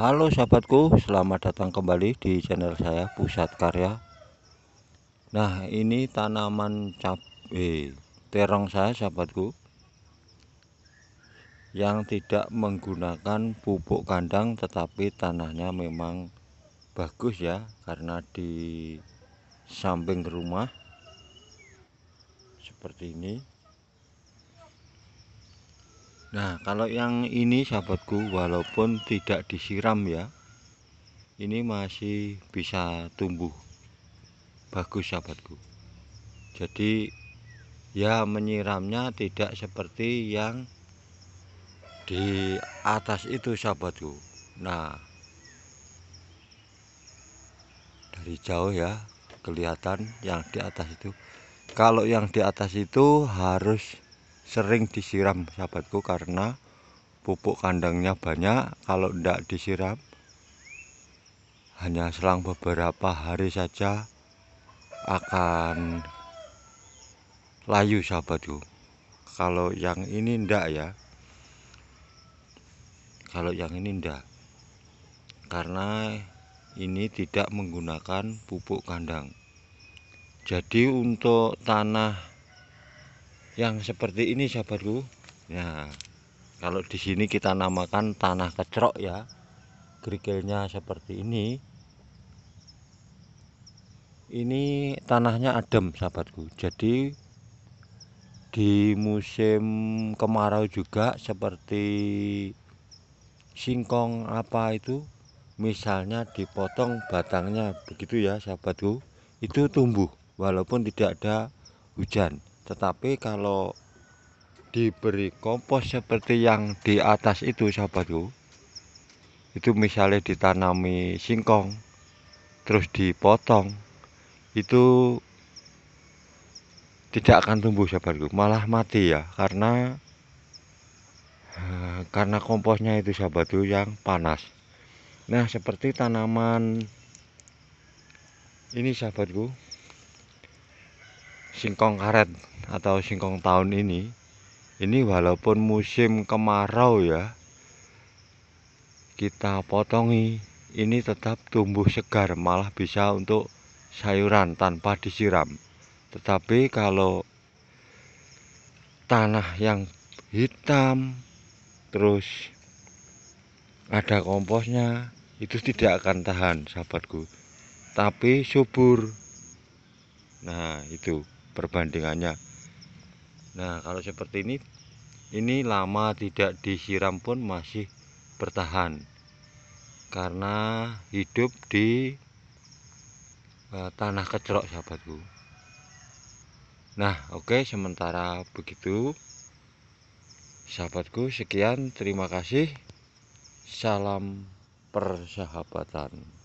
Halo sahabatku, selamat datang kembali di channel saya Pusat Karya. Nah, ini tanaman cabe eh, terong saya sahabatku. Yang tidak menggunakan pupuk kandang tetapi tanahnya memang bagus ya karena di samping rumah seperti ini Nah, kalau yang ini sahabatku walaupun tidak disiram ya. Ini masih bisa tumbuh. Bagus sahabatku. Jadi ya menyiramnya tidak seperti yang di atas itu sahabatku. Nah, dari jauh ya kelihatan yang di atas itu. Kalau yang di atas itu harus sering disiram sahabatku karena pupuk kandangnya banyak kalau tidak disiram hanya selang beberapa hari saja akan layu sahabatku kalau yang ini tidak ya kalau yang ini tidak, karena ini tidak menggunakan pupuk kandang jadi untuk tanah yang seperti ini sahabatku nah kalau di sini kita namakan tanah kecrok ya gerikilnya seperti ini ini tanahnya adem sahabatku jadi di musim kemarau juga seperti singkong apa itu misalnya dipotong batangnya begitu ya sahabatku itu tumbuh walaupun tidak ada hujan tetapi kalau diberi kompos seperti yang di atas itu sahabatku itu misalnya ditanami singkong terus dipotong itu tidak akan tumbuh sahabatku malah mati ya karena eh, karena komposnya itu sahabatku yang panas nah seperti tanaman ini sahabatku singkong karet atau singkong tahun ini ini walaupun musim kemarau ya kita potongi ini tetap tumbuh segar malah bisa untuk sayuran tanpa disiram tetapi kalau tanah yang hitam terus ada komposnya itu tidak akan tahan sahabatku tapi subur nah itu perbandingannya nah kalau seperti ini ini lama tidak disiram pun masih bertahan karena hidup di eh, tanah kecerok sahabatku nah oke okay, sementara begitu sahabatku sekian terima kasih salam persahabatan